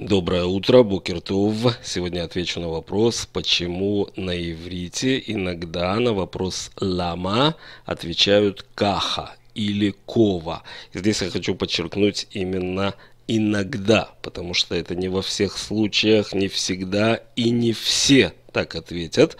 Доброе утро, Букертов. Сегодня отвечу на вопрос, почему на иврите иногда на вопрос «лама» отвечают «каха» или «кова». Здесь я хочу подчеркнуть именно «иногда», потому что это не во всех случаях, не всегда и не все так ответят.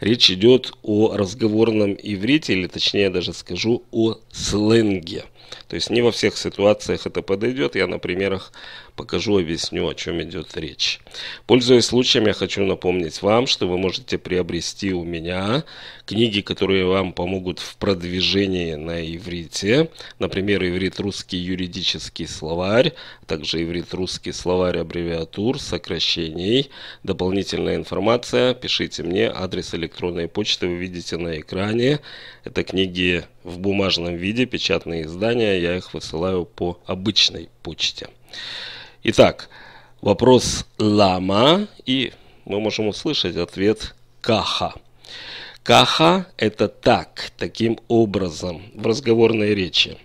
Речь идет о разговорном иврите, или точнее даже скажу, о сленге. То есть не во всех ситуациях это подойдет. Я на примерах покажу, объясню, о чем идет речь. Пользуясь случаем, я хочу напомнить вам, что вы можете приобрести у меня книги, которые вам помогут в продвижении на иврите. Например, иврит-русский юридический словарь, также иврит-русский словарь аббревиатур, сокращений. Дополнительная информация пишите мне, адрес электронной почты вы видите на экране. Это книги в бумажном виде, печатные издания, я их высылаю по обычной почте. Итак, вопрос «лама» и мы можем услышать ответ «каха». Каха – это так, таким образом, в разговорной речи.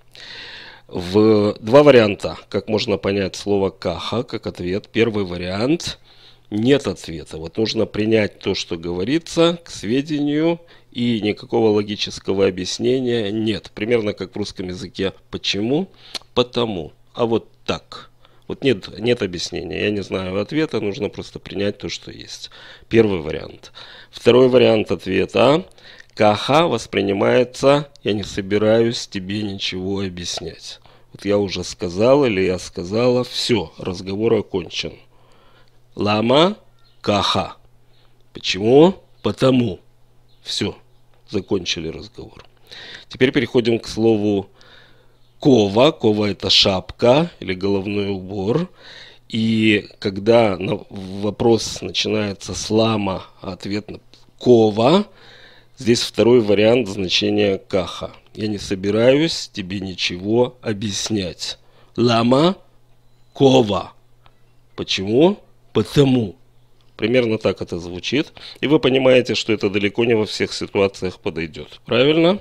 В два варианта, как можно понять слово «каха» как ответ. Первый вариант – нет ответа. Вот нужно принять то, что говорится, к сведению, и никакого логического объяснения нет. Примерно как в русском языке «почему», «потому», а вот так – вот нет, нет объяснения. Я не знаю ответа, нужно просто принять то, что есть. Первый вариант. Второй вариант ответа. Каха воспринимается «я не собираюсь тебе ничего объяснять». Вот я уже сказал или я сказала «все, разговор окончен». Лама каха. Почему? Потому. Все, закончили разговор. Теперь переходим к слову кова. Кова – это шапка или головной убор. И когда вопрос начинается с лама, а ответ на кова, здесь второй вариант значения каха. Я не собираюсь тебе ничего объяснять. Лама – кова. Почему? Потому. Примерно так это звучит. И вы понимаете, что это далеко не во всех ситуациях подойдет. Правильно?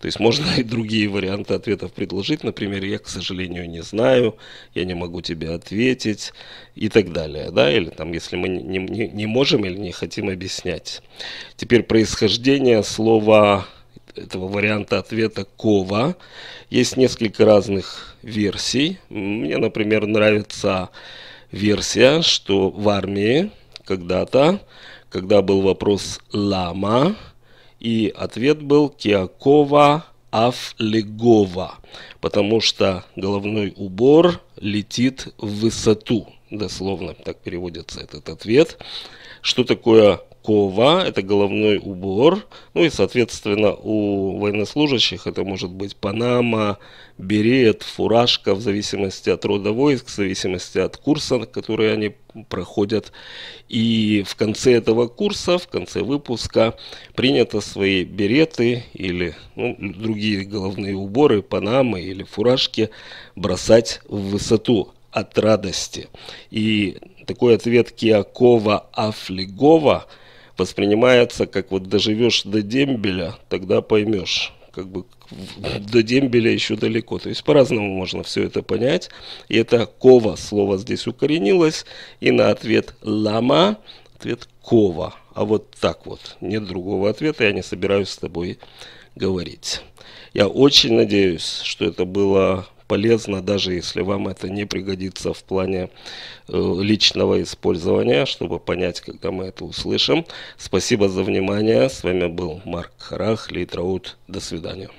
То есть можно и другие варианты ответов предложить. Например, я, к сожалению, не знаю, я не могу тебе ответить и так далее. Да? Или там, если мы не, не, не можем или не хотим объяснять. Теперь происхождение слова этого варианта ответа кова. Есть несколько разных версий. Мне, например, нравится версия, что в армии когда-то, когда был вопрос «Лама», и ответ был «Киакова Афлегова», потому что головной убор летит в высоту. Дословно так переводится этот ответ. Что такое кова – это головной убор, ну и, соответственно, у военнослужащих это может быть панама, берет, фуражка, в зависимости от рода войск, в зависимости от курса, который они проходят. И в конце этого курса, в конце выпуска, принято свои береты или ну, другие головные уборы, панамы или фуражки бросать в высоту от радости. И такой ответ Киакова Афлигова – воспринимается как вот доживешь до дембеля, тогда поймешь. Как бы до дембеля еще далеко. То есть по-разному можно все это понять. И это кова слово здесь укоренилось. И на ответ лама ответ кова. А вот так вот. Нет другого ответа. Я не собираюсь с тобой говорить. Я очень надеюсь, что это было полезно, даже если вам это не пригодится в плане э, личного использования, чтобы понять, когда мы это услышим. Спасибо за внимание. С вами был Марк Харах, Литраут. До свидания.